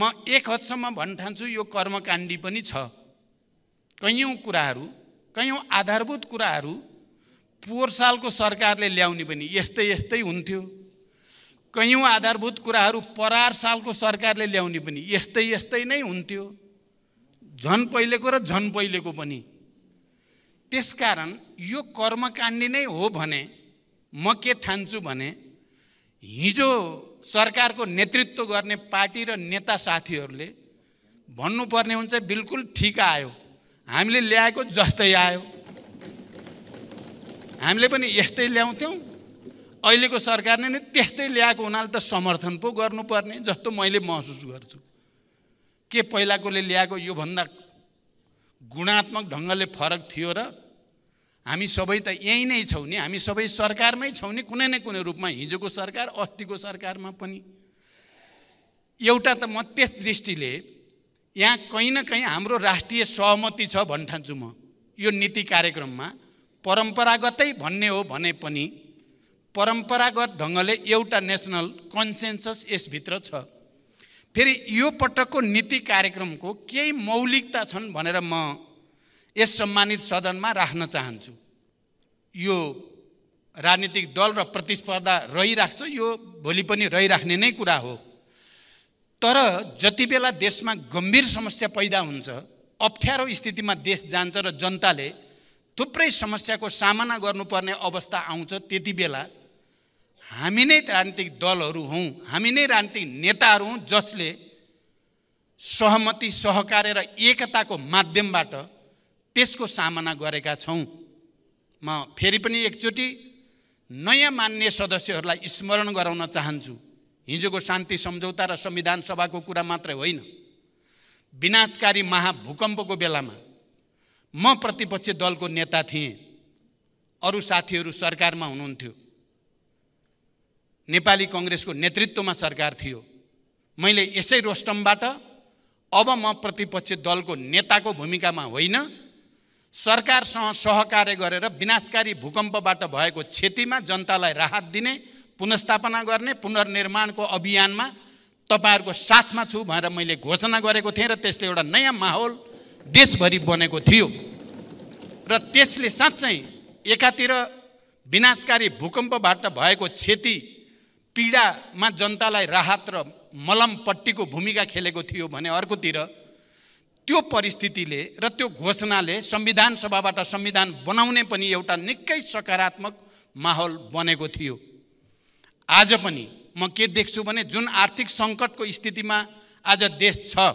म एक हदसम्म भन्न ठान्छु यो कर्मकाण्डी पनि छ कैयौँ कुराहरू कैयौँ आधारभूत कुराहरू पोहोर सालको सरकारले ल्याउने पनि यस्तै यस्तै हुन्थ्यो कैयौँ आधारभूत कुराहरू परार सालको सरकारले ल्याउने पनि यस्तै यस्तै नै हुन्थ्यो झन पहिलेको र झन पहिलेको पनि त्यसकारण यो कर्मकाण्डी नै हो भने म के ठान्छु भने हिजो सरकारको नेतृत्व गर्ने पार्टी र नेता साथीहरूले भन्नुपर्ने हुन्छ बिल्कुल ठिक आयो हामीले ल्याएको जस्तै आयो हामीले पनि यस्तै ल्याउँथ्यौँ अहिलेको सरकारले नै त्यस्तै ल्याएको हुनाले त समर्थन पो गर्नुपर्ने जस्तो मैले महसुस गर्छु के पहिलाकोले ल्याएको योभन्दा गुणात्मक ढङ्गले फरक थियो र हामी सबै त यहीँ नै छौँ नि हामी सबै सरकारमै छौँ नि कुनै न कुनै रूपमा हिजोको सरकार अस्तिको सरकारमा पनि एउटा त म त्यस दृष्टिले यहाँ कहीँ न कहीँ हाम्रो राष्ट्रिय सहमति छ भन्ठान्छु म यो नीति कार्यक्रममा परम्परागतै भन्ने हो भने पनि परम्परागत ढङ्गले एउटा नेसनल कन्सेन्सस यसभित्र छ फेरि यो पटकको नीति कार्यक्रमको केही मौलिकता छन् भनेर म यस सम्मानित सदनमा राख्न चाहन्छु यो राजनीतिक दल र प्रतिस्पर्धा रहिराख्छ यो भोलि पनि रहिराख्ने नै कुरा हो तर जति बेला देशमा गम्भीर समस्या पैदा हुन्छ अप्ठ्यारो स्थितिमा देश जान्छ र जनताले थुप्रै समस्याको सामना गर्नुपर्ने अवस्था आउँछ त्यति बेला हामी नै राजनीतिक दलहरू हौँ हामी नै राजनीतिक नेताहरू हौँ जसले सहमति सहकार्य र एकताको माध्यमबाट त्यसको सामना गरेका छौँ म फेरि पनि एकचोटि नयाँ मान्य सदस्यहरूलाई स्मरण गराउन चाहन्छु हिजोको शान्ति सम्झौता र संविधान सभाको कुरा मात्रै होइन विनाशकारी महाभूकम्पको बेलामा म प्रतिपक्ष दलको नेता थिएँ अरू साथीहरू सरकारमा हुनुहुन्थ्यो नेपाली कङ्ग्रेसको नेतृत्वमा सरकार थियो मैले यसै रोस्टमबाट अब म प्रतिपक्ष दलको नेताको भूमिकामा होइन सरकारसँग सहकार्य गरेर विनाशकारी भूकम्पबाट भएको क्षतिमा जनतालाई राहत दिने पुनस्थापना गर्ने पुनर्निर्माणको अभियानमा तपाईँहरूको साथमा छु भनेर मैले घोषणा गरेको थिएँ र त्यसले एउटा नयाँ माहौल देशभरि बनेको थियो र त्यसले साँच्चै एकातिर विनाशकारी भूकम्पबाट भएको क्षति पीडामा जनतालाई राहत र मलमपट्टिको भूमिका खेलेको थियो भने अर्कोतिर त्यो परिस्थितिले र त्यो घोषणाले संविधान सभाबाट संविधान बनाउने पनि एउटा निकै सकारात्मक माहौल बनेको थियो आज पनि म के देख्छु भने जुन आर्थिक सङ्कटको स्थितिमा आज देश छ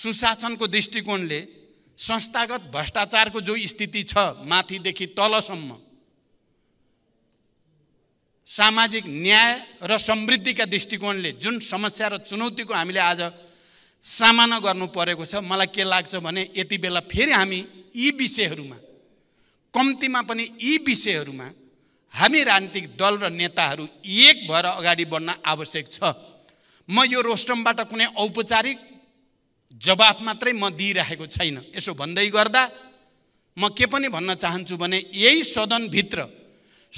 सुशासनको दृष्टिकोणले संस्थागत भ्रष्टाचारको जो स्थिति छ माथिदेखि तलसम्म सामाजिक न्याय र समृद्धिका दृष्टिकोणले जुन समस्या र चुनौतीको हामीले आज सामना गर्नु परेको छ मलाई के लाग्छ भने यति बेला फेरि हामी यी विषयहरूमा कम्तीमा पनि यी विषयहरूमा हामी राजनीतिक दल र नेताहरू एक भएर अगाडि बढ्न आवश्यक छ म यो रोस्टमबाट कुनै औपचारिक जवाफ मात्रै म दिइरहेको छैन यसो भन्दै गर्दा म के पनि भन्न चाहन्छु भने यही सदनभित्र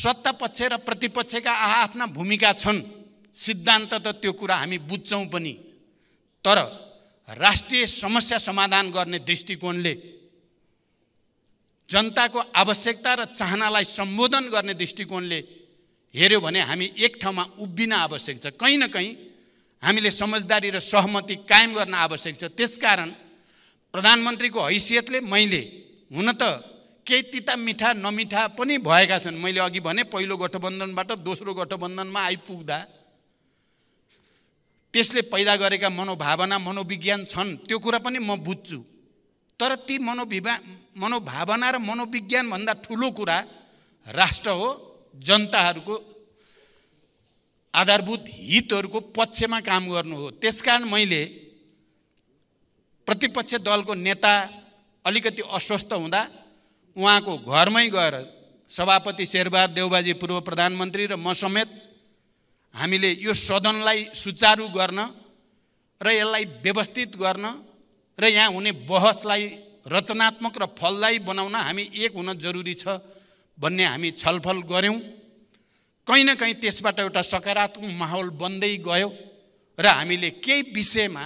सत्तापक्ष र प्रतिपक्षका आआफ्ना भूमिका छन् सिद्धान्त त त्यो कुरा हामी बुझ्छौँ पनि तर राष्ट्रिय समस्या समाधान गर्ने दृष्टिकोणले जनताको आवश्यकता र चाहनालाई सम्बोधन गर्ने दृष्टिकोणले हेऱ्यो भने हामी एक ठाउँमा उभिन आवश्यक छ कहीँ न कहीँ हामीले समझदारी र सहमति कायम गर्न आवश्यक छ त्यसकारण प्रधानमन्त्रीको हैसियतले मैले हुन त केही तिता मिठा नमिठा पनि भएका छन् मैले अघि भने पहिलो गठबन्धनबाट दोस्रो गठबन्धनमा आइपुग्दा त्यसले पैदा गरेका मनोभावना मनोविज्ञान छन् त्यो कुरा पनि म बुझ्छु तर ती मनोविभा मनोभावना र मनोविज्ञानभन्दा ठुलो कुरा राष्ट्र हो जनताहरूको आधारभूत हितहरूको पक्षमा काम गर्नु हो त्यसकारण मैले प्रतिपक्ष दलको नेता अलिकति अस्वस्थ हुँदा उहाँको घरमै गएर सभापति शेरबहादुर देउबाजी पूर्व प्रधानमन्त्री र म समेत हामीले यो सदनलाई सुचारु गर्न र यसलाई व्यवस्थित गर्न र यहाँ हुने बहसलाई रचनात्मक र फलदायी बनाउन हामी एक हुन जरुरी छ भन्ने हामी छलफल गऱ्यौँ कहीँ न कहीँ त्यसबाट एउटा सकारात्मक माहौल बन्दै गयो र हामीले केही विषयमा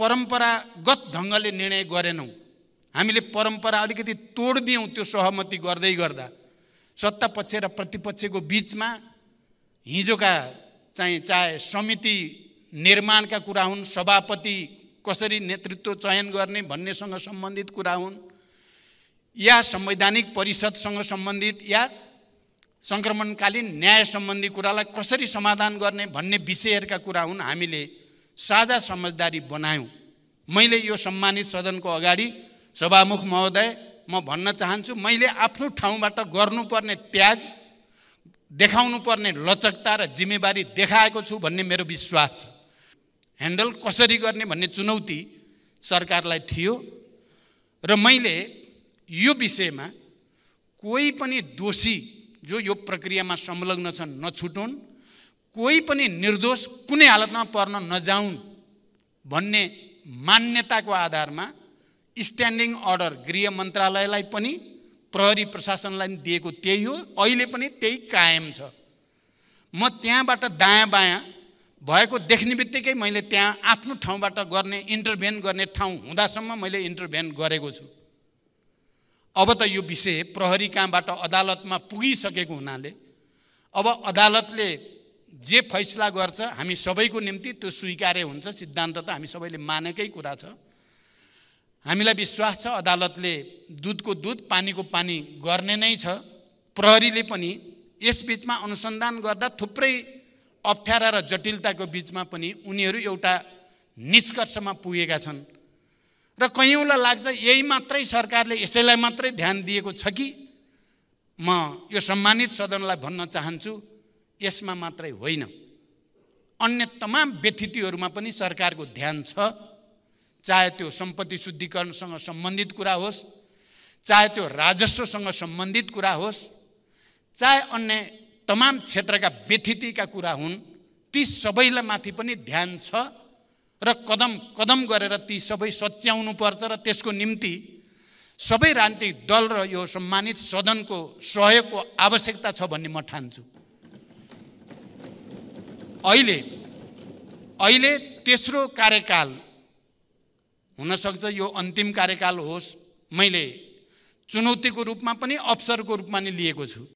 परम्परागत ढङ्गले निर्णय गरेनौँ हामीले परम्परा अलिकति तोडिदियौँ त्यो सहमति गर्दै गर्दा सत्ता पक्ष र प्रतिपक्षको बिचमा हिजोका चाहिँ चाहे समिति निर्माणका कुरा हुन् सभापति कसरी नेतृत्व चयन गर्ने भन्नेसँग सम्बन्धित कुरा हुन् या संवैधानिक परिषदसँग सम्बन्धित या सङ्क्रमणकालीन न्याय सम्बन्धी कुरालाई कसरी समाधान गर्ने भन्ने विषयहरूका कुरा हुन् हामीले साझा समझदारी बनायौँ मैले यो सम्मानित सदनको अगाडि सभामुख महोदय म भन्न चाहन्छु मैले आफ्नो ठाउँबाट गर्नुपर्ने त्याग देखाउनु पर्ने लचकता र जिम्मेवारी देखाएको छु भन्ने मेरो विश्वास छ ह्यान्डल कसरी गर्ने भन्ने चुनौती सरकारलाई थियो र मैले यो विषयमा कोही पनि दोषी जो यो प्रक्रियामा संलग्न छन् नछुटुन् कोही पनि निर्दोष कुनै हालतमा पर्न नजाउन् भन्ने मान्यताको आधारमा स्ट्यान्डिङ अर्डर गृह मन्त्रालयलाई पनि प्रहरी प्रशासनलाई पनि दिएको त्यही हो अहिले पनि त्यही कायम छ म त्यहाँबाट दायाँ बायाँ भएको देख्ने बित्तिकै मैले त्यहाँ आफ्नो ठाउँबाट गर्ने इन्टरभेन गर्ने ठाउँ हुँदासम्म मैले इन्टरभेन गरेको छु अब त यो विषय प्रहरी कहाँबाट अदालतमा पुगिसकेको हुनाले अब अदालतले जे फैसला गर्छ हामी सबैको निम्ति त्यो स्वीकार्य हुन्छ सिद्धान्त त हामी सबैले मानेकै कुरा छ हामीलाई विश्वास छ अदालतले दुधको दुध पानीको पानी गर्ने नै छ प्रहरीले पनि यसबिचमा अनुसन्धान गर्दा थुप्रै अप्ठ्यारा र जटिलताको बिचमा पनि उनीहरू एउटा निष्कर्षमा पुगेका छन् र कैयौँलाई लाग्छ यही मात्रै सरकारले यसैलाई मात्रै ध्यान दिएको छ कि म यो सम्मानित सदनलाई भन्न चाहन्छु यसमा मात्रै होइन अन्य तमाम व्यथितिहरूमा पनि सरकारको ध्यान छ चाहे त्यो सम्पत्ति शुद्धिकरणसँग सम्बन्धित कुरा होस् चाहे त्यो राजस्वसँग सम्बन्धित कुरा होस् चाहे अन्य तमाम क्षेत्रका व्यथितिका कुरा हुन् ती सबैलाई माथि पनि ध्यान छ र कदम कदम गरेर ती सबै सच्याउनु पर्छ र त्यसको निम्ति सबै राजनीतिक दल र यो सम्मानित सदनको सहयोगको आवश्यकता छ भन्ने म ठान्छु अहिले अहिले तेस्रो कार्यकाल हुनसक्छ यो अन्तिम कार्यकाल होस् मैले चुनौतीको रूपमा पनि अवसरको रूपमा नै लिएको छु